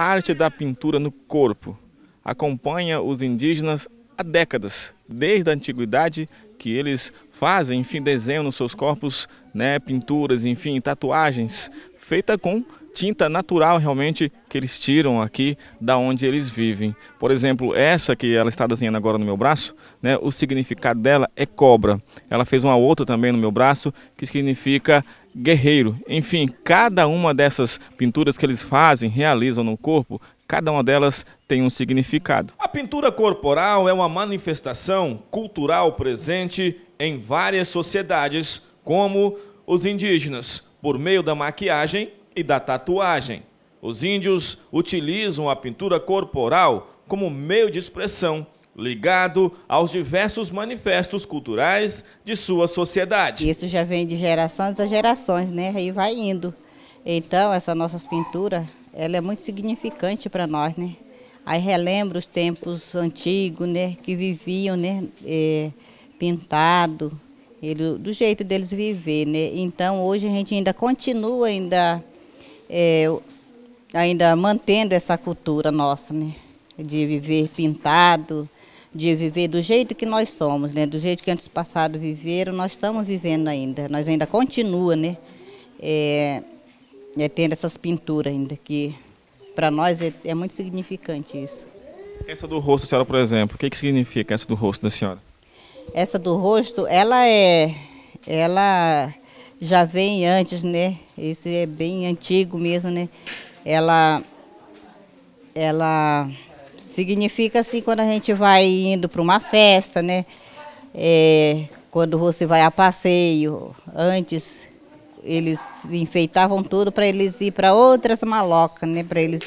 A arte da pintura no corpo acompanha os indígenas há décadas, desde a antiguidade, que eles fazem, enfim, desenham nos seus corpos, né, pinturas, enfim, tatuagens, feita com tinta natural realmente que eles tiram aqui da onde eles vivem. Por exemplo, essa que ela está desenhando agora no meu braço, né, o significado dela é cobra. Ela fez uma outra também no meu braço que significa guerreiro. Enfim, cada uma dessas pinturas que eles fazem, realizam no corpo, cada uma delas tem um significado. A pintura corporal é uma manifestação cultural presente em várias sociedades, como os indígenas, por meio da maquiagem e da tatuagem. Os índios utilizam a pintura corporal como meio de expressão ligado aos diversos manifestos culturais de sua sociedade. Isso já vem de gerações a gerações, né? Aí vai indo. Então, essa nossa pintura, ela é muito significante para nós, né? Aí relembra os tempos antigos, né? Que viviam, né? É, pintado, ele, do jeito deles viver, né? Então, hoje a gente ainda continua ainda... É, ainda mantendo essa cultura nossa, né? De viver pintado, de viver do jeito que nós somos, né? Do jeito que antes passado viveram, nós estamos vivendo ainda. Nós ainda continua, né? É, é tendo essas pinturas ainda que para nós é, é, muito significante isso. Essa do rosto, senhora, por exemplo, o que, que significa essa do rosto da senhora? Essa do rosto, ela é, ela já vem antes, né? Isso é bem antigo mesmo, né? Ela, ela Significa assim quando a gente vai indo para uma festa, né? É, quando você vai a passeio, antes eles enfeitavam tudo para eles ir para outras malocas, né? Para eles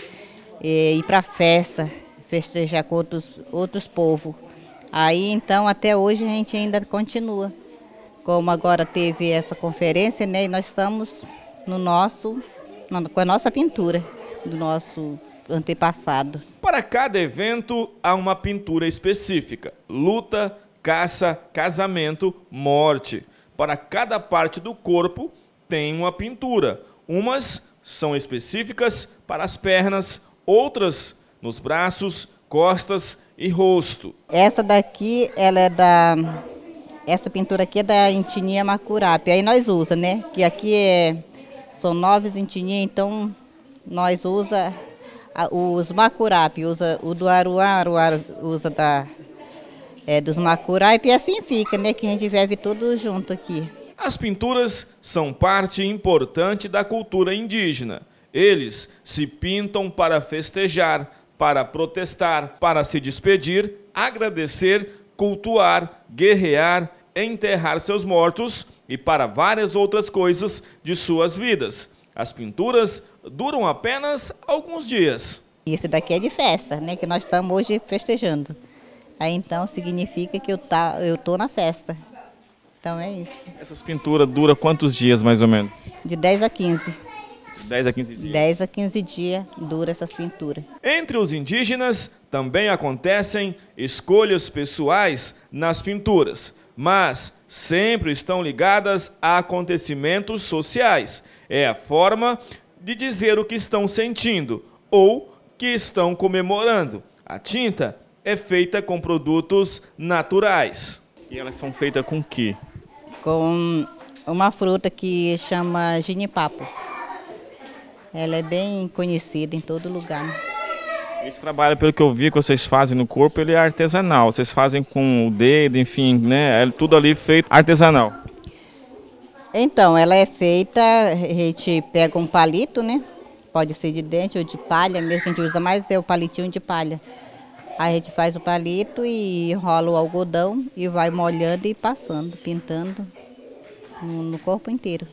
é, ir para festa, festejar com outros, outros povos. Aí então até hoje a gente ainda continua. Como agora teve essa conferência, né? E nós estamos no nosso, com a nossa pintura, do nosso antepassado. Para cada evento há uma pintura específica: luta, caça, casamento, morte. Para cada parte do corpo tem uma pintura. Umas são específicas para as pernas, outras nos braços, costas e rosto. Essa daqui, ela é da essa pintura aqui é da Intinia Macurape. Aí nós usa, né? Que aqui é são nove Intinia, então nós usa os Macurape usa o do Aruá, Aruá usa da, é, dos Macurape e assim fica, né? Que a gente vive tudo junto aqui. As pinturas são parte importante da cultura indígena. Eles se pintam para festejar, para protestar, para se despedir, agradecer, cultuar, guerrear, enterrar seus mortos e para várias outras coisas de suas vidas. As pinturas duram apenas alguns dias. Esse daqui é de festa, né? Que nós estamos hoje festejando. Aí então significa que eu tá, eu tô na festa. Então é isso. Essas pinturas duram quantos dias mais ou menos? De 10 a 15. De 10 a 15 dias. 10 a 15 dias dura essas pinturas. Entre os indígenas também acontecem escolhas pessoais nas pinturas, mas sempre estão ligadas a acontecimentos sociais é a forma de dizer o que estão sentindo ou que estão comemorando. A tinta é feita com produtos naturais. E elas são feitas com que? Com uma fruta que chama ginipapo. Ela é bem conhecida em todo lugar. Esse trabalho, pelo que eu vi que vocês fazem no corpo, ele é artesanal. Vocês fazem com o dedo, enfim, né? É tudo ali feito artesanal. Então, ela é feita, a gente pega um palito, né? Pode ser de dente ou de palha, mesmo que a gente usa mais é o palitinho de palha. Aí a gente faz o palito e rola o algodão e vai molhando e passando, pintando no corpo inteiro.